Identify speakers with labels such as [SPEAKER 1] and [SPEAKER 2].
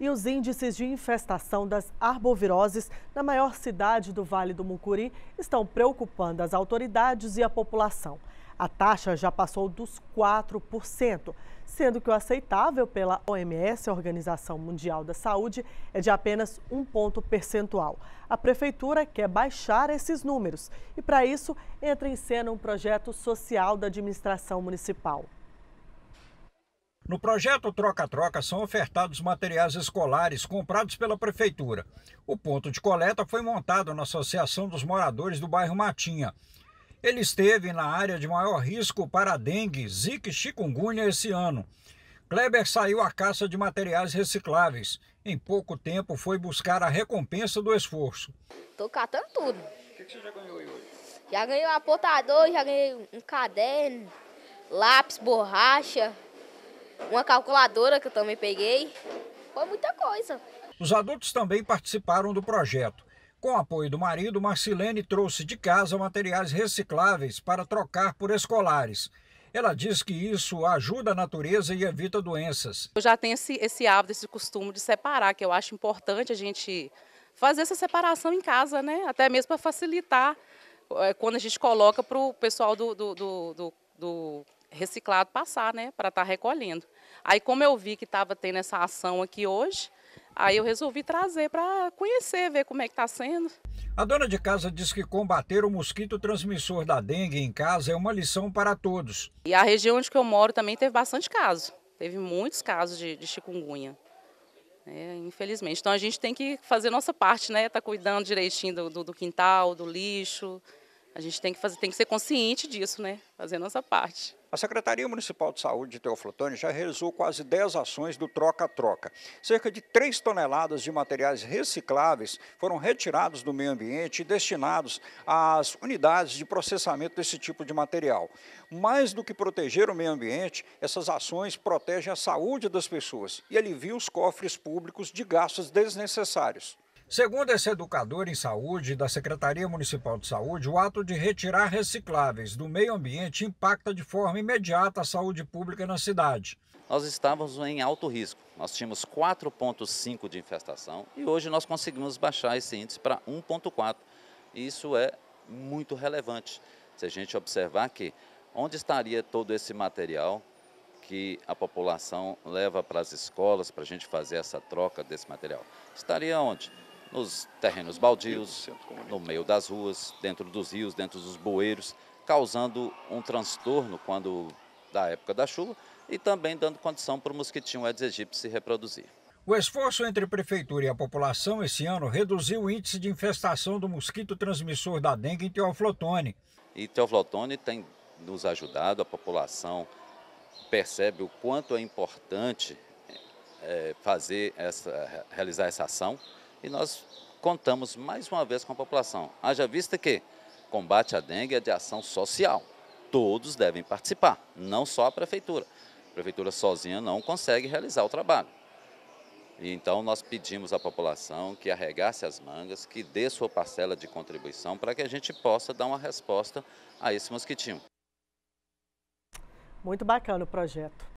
[SPEAKER 1] E os índices de infestação das arboviroses na maior cidade do Vale do Mucuri estão preocupando as autoridades e a população. A taxa já passou dos 4%, sendo que o aceitável pela OMS, Organização Mundial da Saúde, é de apenas um ponto percentual. A prefeitura quer baixar esses números e, para isso, entra em cena um projeto social da administração municipal.
[SPEAKER 2] No projeto Troca-Troca são ofertados materiais escolares comprados pela prefeitura. O ponto de coleta foi montado na Associação dos Moradores do Bairro Matinha. Ele esteve na área de maior risco para dengue, zika e chikungunya esse ano. Kleber saiu à caça de materiais recicláveis. Em pouco tempo foi buscar a recompensa do esforço. Estou catando tudo. O que, você já ganhou hoje? Já ganhei um apontador, já ganhei um caderno, lápis, borracha, uma calculadora que eu também peguei. Foi muita coisa. Os adultos também participaram do projeto. Com apoio do marido, Marcilene trouxe de casa materiais recicláveis para trocar por escolares. Ela diz que isso ajuda a natureza e evita doenças.
[SPEAKER 1] Eu já tenho esse, esse hábito, esse costume de separar, que eu acho importante a gente fazer essa separação em casa, né? Até mesmo para facilitar é, quando a gente coloca para o pessoal do, do, do, do reciclado passar, né, para estar tá recolhendo. Aí, como eu vi que estava tendo essa ação aqui hoje, aí eu resolvi trazer para conhecer, ver como é que está sendo.
[SPEAKER 2] A dona de casa diz que combater o mosquito transmissor da dengue em casa é uma lição para todos.
[SPEAKER 1] E a região onde eu moro também teve bastante caso, teve muitos casos de, de chikungunya. É, infelizmente. Então a gente tem que fazer nossa parte, né? Tá cuidando direitinho do, do, do quintal, do lixo, a gente tem que fazer, tem que ser consciente disso, né? Fazer a nossa parte.
[SPEAKER 2] A Secretaria Municipal de Saúde de Teoflotone já realizou quase 10 ações do troca-troca. Cerca de 3 toneladas de materiais recicláveis foram retirados do meio ambiente e destinados às unidades de processamento desse tipo de material. Mais do que proteger o meio ambiente, essas ações protegem a saúde das pessoas e aliviam os cofres públicos de gastos desnecessários. Segundo esse educador em saúde da Secretaria Municipal de Saúde, o ato de retirar recicláveis do meio ambiente impacta de forma imediata
[SPEAKER 3] a saúde pública na cidade. Nós estávamos em alto risco. Nós tínhamos 4,5 de infestação e hoje nós conseguimos baixar esse índice para 1,4. Isso é muito relevante. Se a gente observar que onde estaria todo esse material que a população leva para as escolas para a gente fazer essa troca desse material? Estaria onde? nos terrenos baldios, no meio das ruas, dentro dos rios, dentro dos bueiros, causando um transtorno quando da época da chuva e também dando condição para o mosquitinho Aedes aegypti se reproduzir. O esforço
[SPEAKER 2] entre a prefeitura e a população esse ano reduziu o índice de infestação do mosquito transmissor da dengue em Teoflotone.
[SPEAKER 3] E Teoflotone tem nos ajudado, a população percebe o quanto é importante é, fazer essa, realizar essa ação e nós contamos mais uma vez com a população. Haja vista que combate à dengue é de ação social. Todos devem participar, não só a prefeitura. A prefeitura sozinha não consegue realizar o trabalho. Então, nós pedimos à população que arregasse as mangas, que dê sua parcela de contribuição para que a gente possa dar uma resposta a esse mosquitinho.
[SPEAKER 1] Muito bacana o projeto.